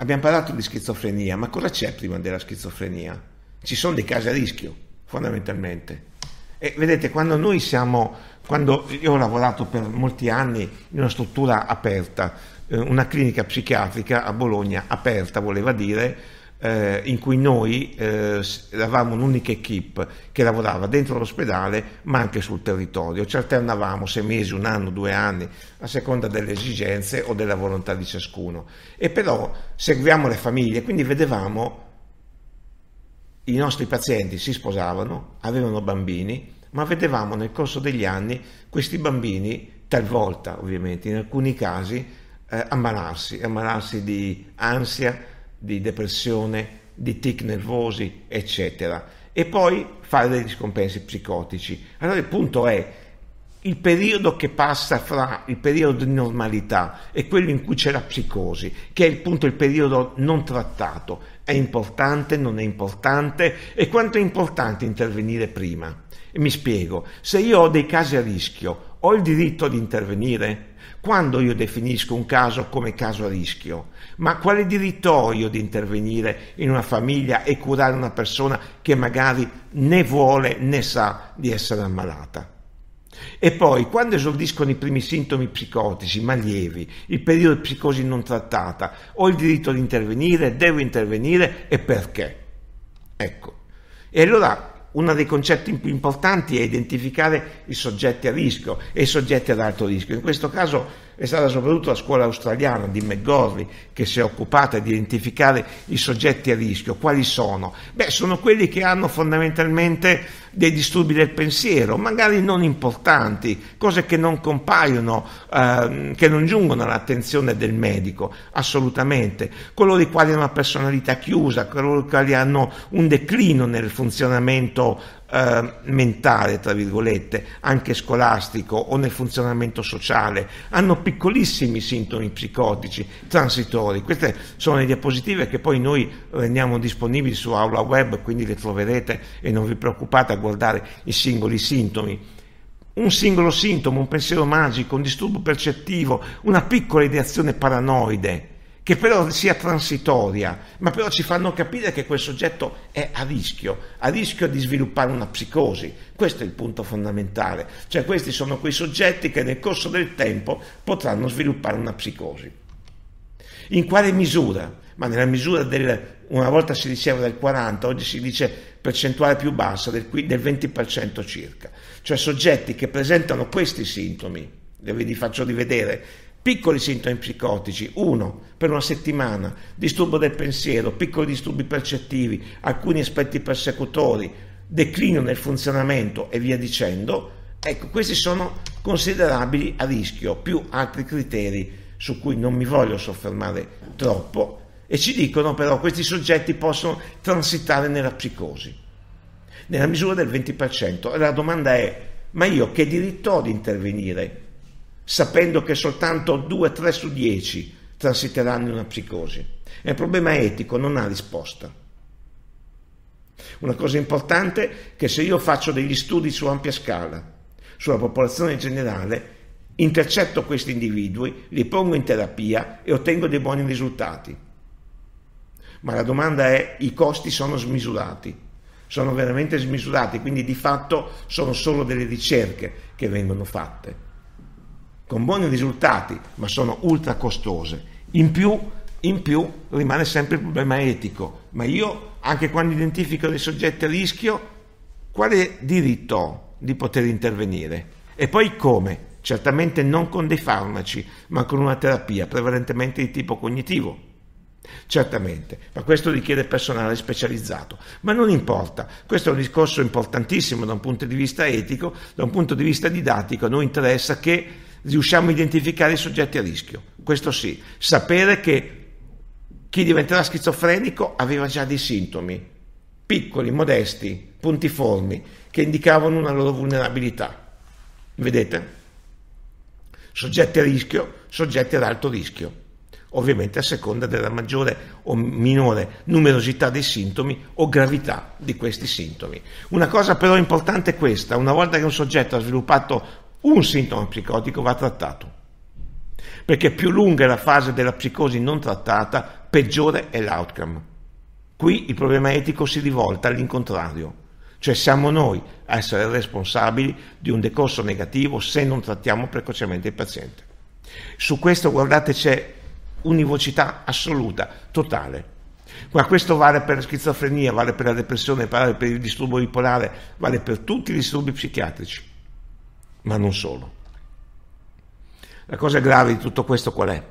Abbiamo parlato di schizofrenia, ma cosa c'è prima della schizofrenia? Ci sono dei casi a rischio, fondamentalmente. E vedete, quando noi siamo, quando io ho lavorato per molti anni in una struttura aperta, eh, una clinica psichiatrica a Bologna aperta voleva dire eh, in cui noi eh, eravamo un'unica equip che lavorava dentro l'ospedale ma anche sul territorio, ci alternavamo sei mesi, un anno, due anni, a seconda delle esigenze o della volontà di ciascuno. E però seguiamo le famiglie, quindi vedevamo i nostri pazienti si sposavano, avevano bambini, ma vedevamo nel corso degli anni questi bambini, talvolta ovviamente in alcuni casi, eh, ammalarsi, ammalarsi di ansia, di depressione, di tic nervosi, eccetera. E poi fare dei discompensi psicotici. Allora il punto è il periodo che passa fra il periodo di normalità e quello in cui c'è la psicosi, che è appunto il, il periodo non trattato, è importante, non è importante e quanto è importante intervenire prima. E mi spiego, se io ho dei casi a rischio, ho il diritto di intervenire? Quando io definisco un caso come caso a rischio? Ma quale diritto ho io di intervenire in una famiglia e curare una persona che magari né vuole né sa di essere ammalata? E poi, quando esordiscono i primi sintomi psicotici, ma lievi, il periodo di psicosi non trattata, ho il diritto di intervenire, devo intervenire e perché? Ecco. E allora uno dei concetti più importanti è identificare i soggetti a rischio e i soggetti ad alto rischio. In questo caso è stata soprattutto la scuola australiana di McGorry che si è occupata di identificare i soggetti a rischio. Quali sono? Beh, sono quelli che hanno fondamentalmente dei disturbi del pensiero, magari non importanti, cose che non compaiono, ehm, che non giungono all'attenzione del medico, assolutamente. Coloro i quali hanno una personalità chiusa, coloro i quali hanno un declino nel funzionamento eh, mentale, tra virgolette, anche scolastico o nel funzionamento sociale, hanno piccolissimi sintomi psicotici transitori. Queste sono le diapositive che poi noi rendiamo disponibili su aula web, quindi le troverete e non vi preoccupate a guardare i singoli sintomi un singolo sintomo, un pensiero magico, un disturbo percettivo, una piccola ideazione paranoide che però sia transitoria, ma però ci fanno capire che quel soggetto è a rischio, a rischio di sviluppare una psicosi. Questo è il punto fondamentale, cioè questi sono quei soggetti che nel corso del tempo potranno sviluppare una psicosi. In quale misura? Ma nella misura del, una volta si diceva del 40, oggi si dice percentuale più bassa, del, del 20% circa, cioè soggetti che presentano questi sintomi, vi faccio rivedere, piccoli sintomi psicotici, uno per una settimana, disturbo del pensiero, piccoli disturbi percettivi, alcuni aspetti persecutori, declino nel funzionamento e via dicendo, ecco questi sono considerabili a rischio, più altri criteri su cui non mi voglio soffermare troppo, e ci dicono però che questi soggetti possono transitare nella psicosi, nella misura del 20%. E la domanda è, ma io che diritto ho di intervenire? sapendo che soltanto 2-3 su 10 transiteranno in una psicosi. È un problema etico non ha risposta. Una cosa importante è che se io faccio degli studi su ampia scala, sulla popolazione in generale, intercetto questi individui, li pongo in terapia e ottengo dei buoni risultati. Ma la domanda è, i costi sono smisurati, sono veramente smisurati, quindi di fatto sono solo delle ricerche che vengono fatte con buoni risultati, ma sono ultra costose. In più, in più rimane sempre il problema etico. Ma io, anche quando identifico dei soggetti a rischio, quale diritto ho di poter intervenire? E poi come? Certamente non con dei farmaci, ma con una terapia prevalentemente di tipo cognitivo. Certamente, ma questo richiede personale specializzato. Ma non importa, questo è un discorso importantissimo da un punto di vista etico, da un punto di vista didattico, a noi interessa che riusciamo a identificare i soggetti a rischio. Questo sì, sapere che chi diventerà schizofrenico aveva già dei sintomi, piccoli, modesti, puntiformi, che indicavano una loro vulnerabilità. Vedete? Soggetti a rischio, soggetti ad alto rischio. Ovviamente a seconda della maggiore o minore numerosità dei sintomi o gravità di questi sintomi. Una cosa però importante è questa, una volta che un soggetto ha sviluppato un sintomo psicotico va trattato, perché più lunga è la fase della psicosi non trattata, peggiore è l'outcome. Qui il problema etico si rivolta all'incontrario, cioè siamo noi a essere responsabili di un decorso negativo se non trattiamo precocemente il paziente. Su questo, guardate, c'è univocità assoluta, totale. Ma questo vale per la schizofrenia, vale per la depressione, vale per il disturbo bipolare, vale per tutti i disturbi psichiatrici ma non solo. La cosa grave di tutto questo qual è?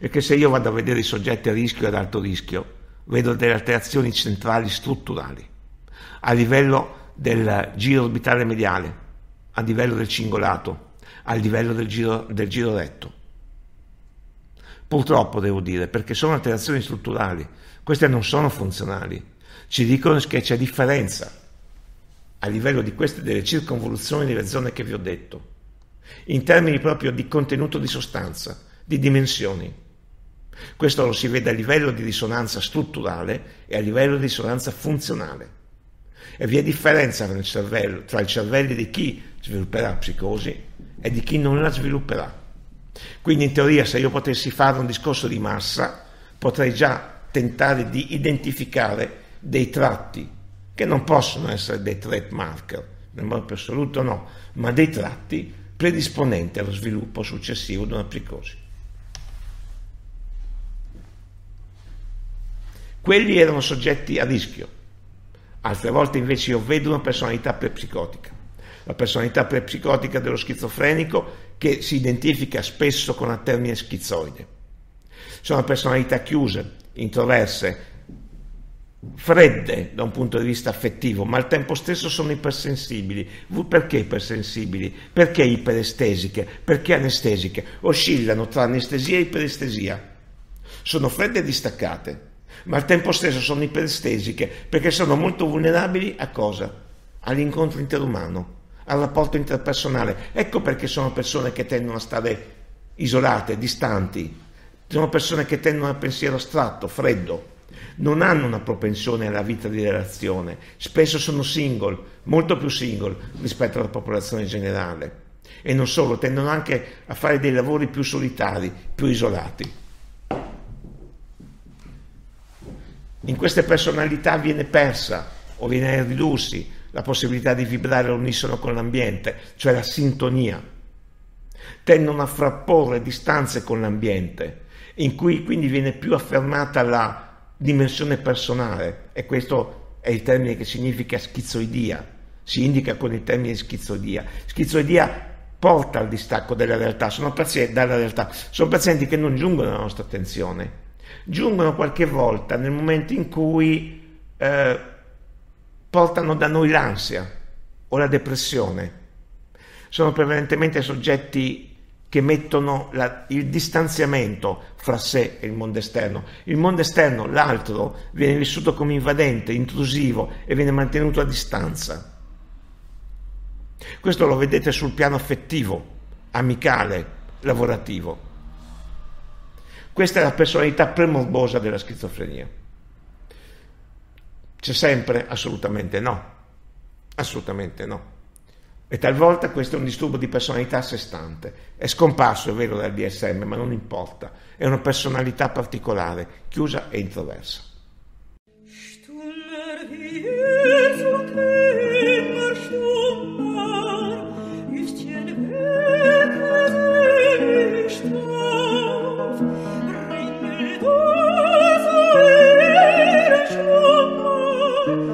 È che se io vado a vedere i soggetti a rischio e ad alto rischio, vedo delle alterazioni centrali strutturali, a livello del giro orbitale mediale, a livello del cingolato, a livello del giro, del giro retto. Purtroppo devo dire, perché sono alterazioni strutturali, queste non sono funzionali, ci dicono che c'è differenza a livello di queste delle circonvoluzioni delle zone che vi ho detto, in termini proprio di contenuto di sostanza, di dimensioni. Questo lo si vede a livello di risonanza strutturale e a livello di risonanza funzionale. E vi è differenza nel cervello, tra i cervelli di chi svilupperà psicosi e di chi non la svilupperà. Quindi in teoria se io potessi fare un discorso di massa, potrei già tentare di identificare dei tratti che non possono essere dei threat marker, nel modo più assoluto no, ma dei tratti predisponenti allo sviluppo successivo di una psicosi. Quelli erano soggetti a rischio, altre volte invece io vedo una personalità prepsicotica, la personalità prepsicotica dello schizofrenico che si identifica spesso con la termine schizoide. Sono personalità chiuse, introverse, fredde da un punto di vista affettivo, ma al tempo stesso sono ipersensibili. Perché ipersensibili? Perché iperestesiche? Perché anestesiche? Oscillano tra anestesia e iperestesia. Sono fredde e distaccate, ma al tempo stesso sono iperestesiche perché sono molto vulnerabili a cosa? All'incontro interumano, al rapporto interpersonale. Ecco perché sono persone che tendono a stare isolate, distanti, sono persone che tendono al pensiero astratto, freddo non hanno una propensione alla vita di relazione, spesso sono single, molto più single rispetto alla popolazione generale e non solo, tendono anche a fare dei lavori più solitari, più isolati. In queste personalità viene persa o viene ridursi la possibilità di vibrare all'unisono con l'ambiente, cioè la sintonia. Tendono a frapporre distanze con l'ambiente, in cui quindi viene più affermata la dimensione personale e questo è il termine che significa schizoidia, si indica con il termine schizoidia. Schizoidia porta al distacco della realtà, sono pazienti, dalla realtà, sono pazienti che non giungono alla nostra attenzione, giungono qualche volta nel momento in cui eh, portano da noi l'ansia o la depressione. Sono prevalentemente soggetti che mettono la, il distanziamento fra sé e il mondo esterno. Il mondo esterno, l'altro, viene vissuto come invadente, intrusivo e viene mantenuto a distanza. Questo lo vedete sul piano affettivo, amicale, lavorativo. Questa è la personalità premorbosa della schizofrenia. C'è sempre? Assolutamente no. Assolutamente no e talvolta questo è un disturbo di personalità a sé stante. È scomparso, è vero, dal DSM, ma non importa, è una personalità particolare, chiusa e introversa. thank you